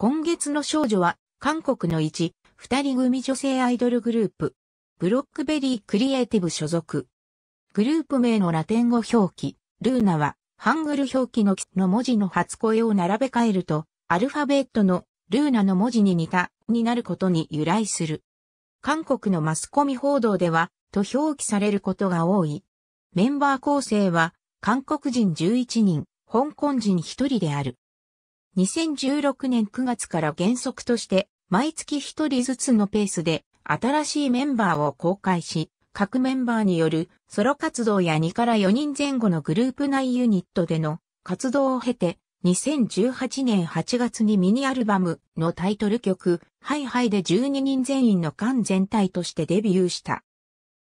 今月の少女は、韓国の一、二人組女性アイドルグループ、ブロックベリークリエイティブ所属。グループ名のラテン語表記、ルーナは、ハングル表記のキの文字の初声を並べ替えると、アルファベットのルーナの文字に似たになることに由来する。韓国のマスコミ報道では、と表記されることが多い。メンバー構成は、韓国人11人、香港人1人である。2016年9月から原則として毎月1人ずつのペースで新しいメンバーを公開し、各メンバーによるソロ活動や2から4人前後のグループ内ユニットでの活動を経て、2018年8月にミニアルバムのタイトル曲、ハイハイで12人全員の間全体としてデビューした。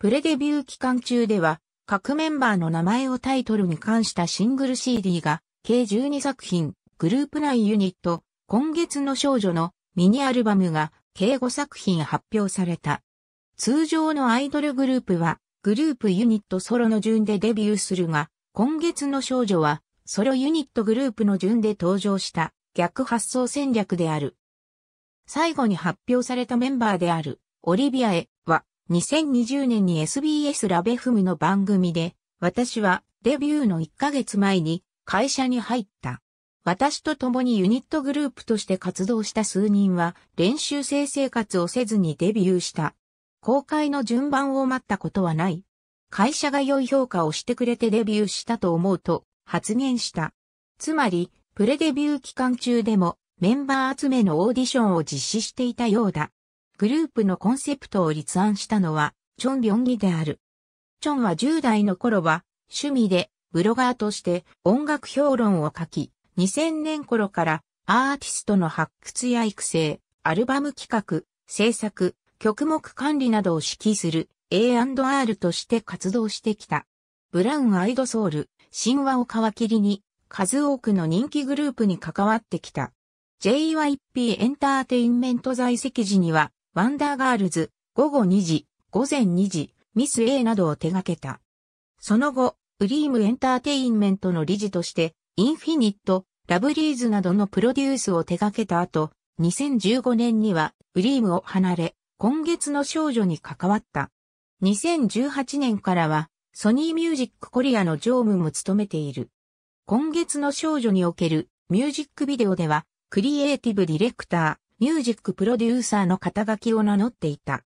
プレデビュー期間中では、各メンバーの名前をタイトルに関したシングル CD が計12作品グループ内ユニット、今月の少女のミニアルバムが敬語作品発表された。通常のアイドルグループは、グループユニットソロの順でデビューするが、今月の少女は、ソロユニットグループの順で登場した逆発想戦略である。最後に発表されたメンバーである、オリビアへは、2020年に SBS ラベフムの番組で、私はデビューの1ヶ月前に会社に入った。私と共にユニットグループとして活動した数人は練習生生活をせずにデビューした。公開の順番を待ったことはない。会社が良い評価をしてくれてデビューしたと思うと発言した。つまり、プレデビュー期間中でもメンバー集めのオーディションを実施していたようだ。グループのコンセプトを立案したのは、チョン・ビョンギである。チョンは10代の頃は、趣味で、ブロガーとして音楽評論を書き、2000年頃からアーティストの発掘や育成、アルバム企画、制作、曲目管理などを指揮する A&R として活動してきた。ブラウン・アイドソウル、神話を皮切りに数多くの人気グループに関わってきた。JYP エンターテインメント在籍時には、ワンダーガールズ、午後2時、午前2時、ミス A などを手掛けた。その後、ウリームエンターテインメントの理事として、インフィニット、ラブリーズなどのプロデュースを手掛けた後、2015年にはウリームを離れ、今月の少女に関わった。2018年からは、ソニーミュージックコリアの常務も務めている。今月の少女におけるミュージックビデオでは、クリエイティブディレクター、ミュージックプロデューサーの肩書きを名乗っていた。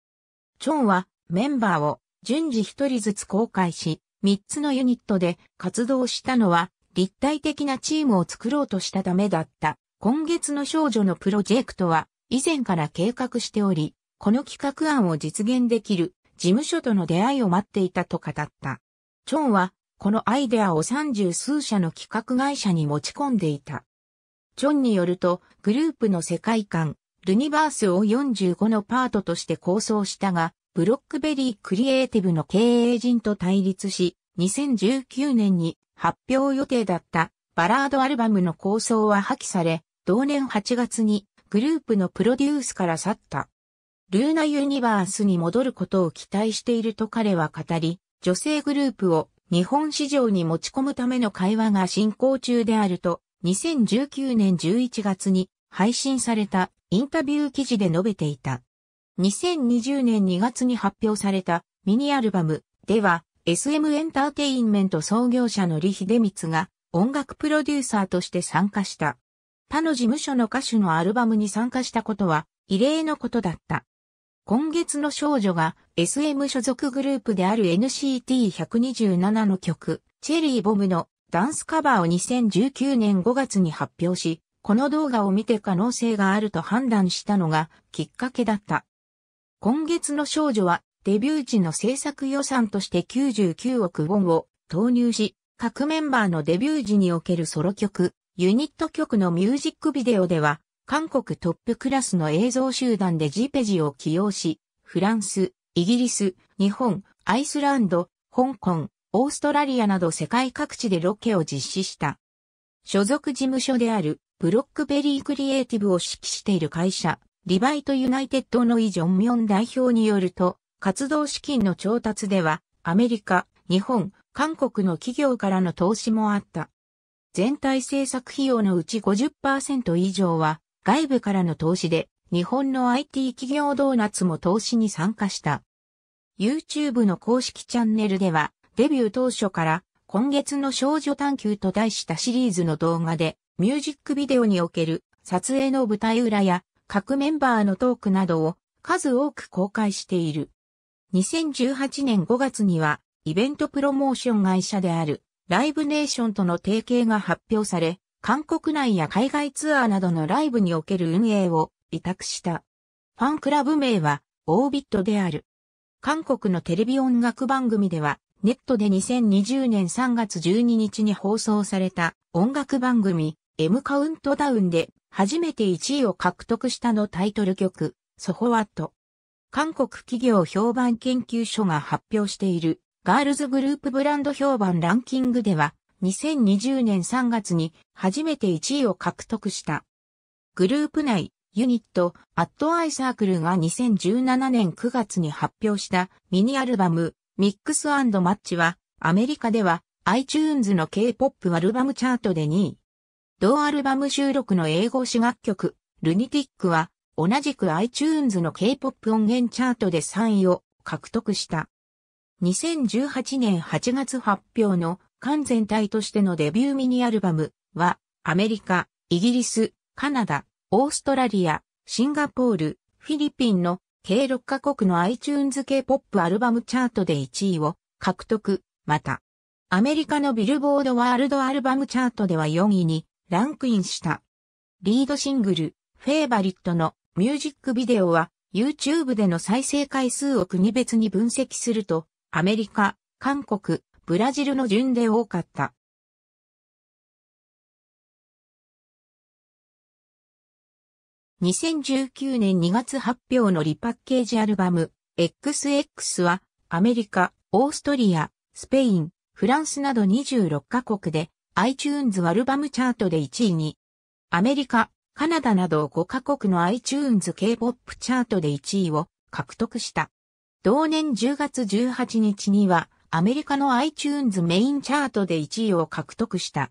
チョンはメンバーを順次一人ずつ公開し、三つのユニットで活動したのは立体的なチームを作ろうとしたためだった。今月の少女のプロジェクトは以前から計画しており、この企画案を実現できる事務所との出会いを待っていたと語った。チョンはこのアイデアを三十数社の企画会社に持ち込んでいた。チョンによるとグループの世界観、ルニバースを45のパートとして構想したが、ブロックベリークリエイティブの経営陣と対立し、2019年に発表予定だったバラードアルバムの構想は破棄され、同年8月にグループのプロデュースから去った。ルーナユニバースに戻ることを期待していると彼は語り、女性グループを日本市場に持ち込むための会話が進行中であると、2019年11月に配信されたインタビュー記事で述べていた。2020年2月に発表されたミニアルバムでは SM エンターテインメント創業者の李秀光が音楽プロデューサーとして参加した。他の事務所の歌手のアルバムに参加したことは異例のことだった。今月の少女が SM 所属グループである NCT127 の曲、チェリーボムのダンスカバーを2019年5月に発表し、この動画を見て可能性があると判断したのがきっかけだった。今月の少女はデビュー時の制作予算として99億ウォンを投入し、各メンバーのデビュー時におけるソロ曲、ユニット曲のミュージックビデオでは、韓国トップクラスの映像集団でジペジを起用し、フランス、イギリス、日本、アイスランド、香港、オーストラリアなど世界各地でロケを実施した。所属事務所であるブロックベリークリエイティブを指揮している会社、リバイトユナイテッドのイ・ジョンミョン代表によると、活動資金の調達では、アメリカ、日本、韓国の企業からの投資もあった。全体制作費用のうち50%以上は外部からの投資で、日本の IT 企業ドーナツも投資に参加した。YouTube の公式チャンネルでは、デビュー当初から今月の少女探求と題したシリーズの動画で、ミュージックビデオにおける撮影の舞台裏や各メンバーのトークなどを数多く公開している。2018年5月には、イベントプロモーション会社である、ライブネーションとの提携が発表され、韓国内や海外ツアーなどのライブにおける運営を委託した。ファンクラブ名は、オービットである。韓国のテレビ音楽番組では、ネットで2020年3月12日に放送された音楽番組 M カウントダウンで初めて1位を獲得したのタイトル曲、ソホワット。韓国企業評判研究所が発表しているガールズグループブランド評判ランキングでは2020年3月に初めて1位を獲得した。グループ内ユニットアットアイサークルが2017年9月に発表したミニアルバムミックスマッチはアメリカでは iTunes の K-POP アルバムチャートで2位。同アルバム収録の英語詞楽曲ルニティックは同じく iTunes の K-POP 音源チャートで3位を獲得した。2018年8月発表の完全体としてのデビューミニアルバムは、アメリカ、イギリス、カナダ、オーストラリア、シンガポール、フィリピンの計6カ国の iTunes K-POP アルバムチャートで1位を獲得、また、アメリカのビルボードワールドアルバムチャートでは4位にランクインした。リードシングル、フェイバリットのミュージックビデオは YouTube での再生回数を国別に分析すると、アメリカ、韓国、ブラジルの順で多かった。2019年2月発表のリパッケージアルバム XX はアメリカ、オーストリア、スペイン、フランスなど26カ国で iTunes アルバムチャートで1位にアメリカ、カナダなど5カ国の iTunes K-POP チャートで1位を獲得した。同年10月18日には、アメリカの iTunes メインチャートで1位を獲得した。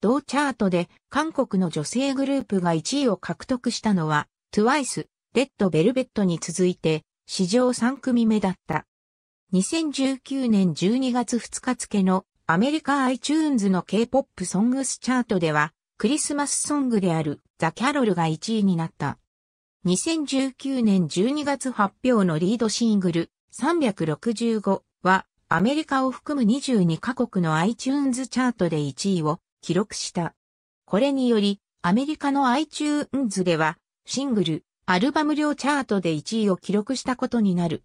同チャートで韓国の女性グループが1位を獲得したのは TWICE、レッドベルベットに続いて史上3組目だった。2019年12月2日付のアメリカ iTunes の K-POP ソングスチャートではクリスマスソングであるザ・キャロルが1位になった。2019年12月発表のリードシングル365はアメリカを含む22カ国の iTunes チャートで1位を記録した。これによりアメリカの iTunes ではシングル、アルバム量チャートで1位を記録したことになる。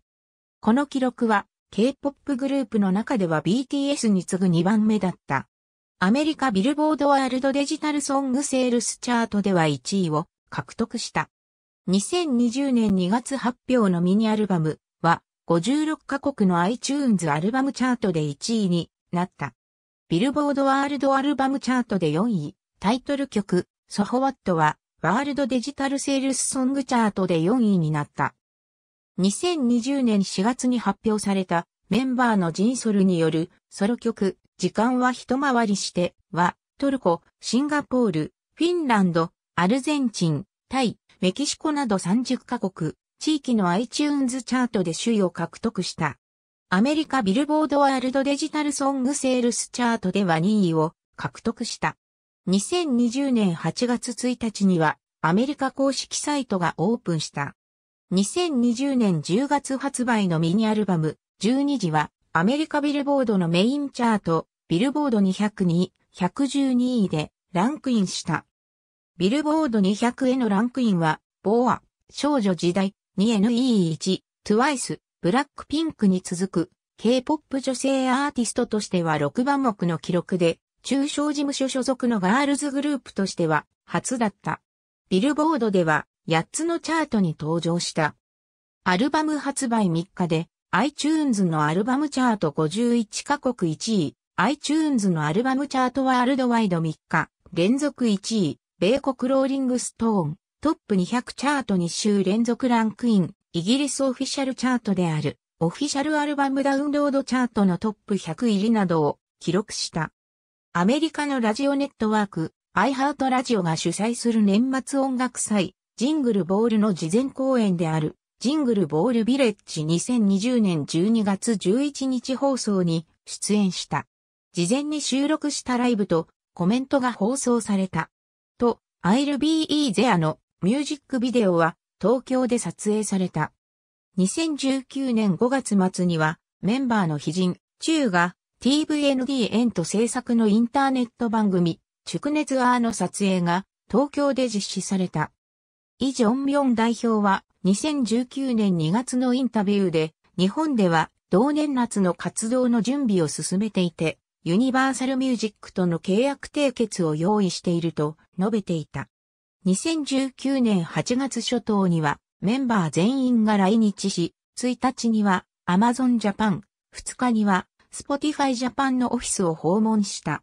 この記録は K-POP グループの中では BTS に次ぐ2番目だった。アメリカビルボードワールドデジタルソングセールスチャートでは1位を獲得した。2020年2月発表のミニアルバムは56カ国の iTunes アルバムチャートで1位になった。ビルボードワールドアルバムチャートで4位、タイトル曲、ソホワットはワールドデジタルセールスソングチャートで4位になった。2020年4月に発表されたメンバーのジンソルによるソロ曲時間は一回りして、は、トルコ、シンガポール、フィンランド、アルゼンチン、タイ、メキシコなど30カ国、地域の iTunes チャートで首位を獲得した。アメリカビルボードワールドデジタルソングセールスチャートでは2位を獲得した。2020年8月1日にはアメリカ公式サイトがオープンした。2020年10月発売のミニアルバム12時はアメリカビルボードのメインチャートビルボード200に112位でランクインした。ビルボード200へのランクインは、ボア、少女時代、2NE1、TWICE、ブラックピンクに続く、K-POP 女性アーティストとしては6番目の記録で、中小事務所所属のガールズグループとしては初だった。ビルボードでは8つのチャートに登場した。アルバム発売3日で iTunes のアルバムチャート51カ国1位、iTunes のアルバムチャートワールドワイド3日、連続1位、米国ローリングストーン、トップ200チャート2週連続ランクイン、イギリスオフィシャルチャートである、オフィシャルアルバムダウンロードチャートのトップ100入りなどを記録した。アメリカのラジオネットワーク、iHeart ラジオが主催する年末音楽祭、ジングルボールの事前公演である、ジングルボールビレッジ2020年12月11日放送に出演した。事前に収録したライブとコメントが放送された。と、I'll be s h e r e のミュージックビデオは東京で撮影された。2019年5月末にはメンバーの秘人、中が TVND エン制作のインターネット番組、熟熱アーの撮影が東京で実施された。イ・ジョンミョン代表は2019年2月のインタビューで日本では同年夏の活動の準備を進めていて、ユニバーサルミュージックとの契約締結を用意していると述べていた。2019年8月初頭にはメンバー全員が来日し、1日には Amazon Japan、2日には Spotify Japan のオフィスを訪問した。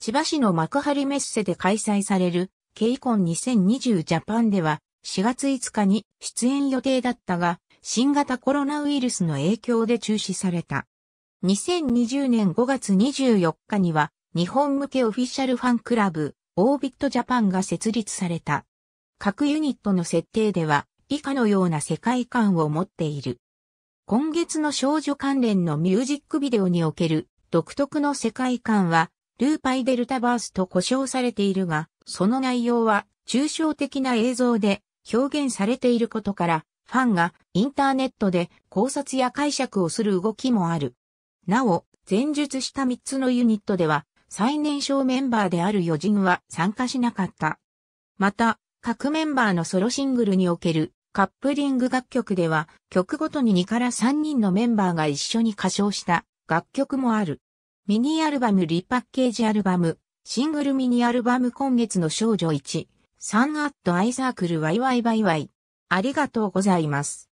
千葉市の幕張メッセで開催される KCON2020 Japan では4月5日に出演予定だったが、新型コロナウイルスの影響で中止された。2020年5月24日には、日本向けオフィシャルファンクラブ、オービットジャパンが設立された。各ユニットの設定では、以下のような世界観を持っている。今月の少女関連のミュージックビデオにおける独特の世界観は、ルーパイデルタバースと呼称されているが、その内容は抽象的な映像で表現されていることから、ファンがインターネットで考察や解釈をする動きもある。なお、前述した3つのユニットでは、最年少メンバーである余人は参加しなかった。また、各メンバーのソロシングルにおけるカップリング楽曲では、曲ごとに2から3人のメンバーが一緒に歌唱した楽曲もある。ミニアルバムリパッケージアルバム、シングルミニアルバム今月の少女1、サンアットアイサークルワイワイワイワイ。ありがとうございます。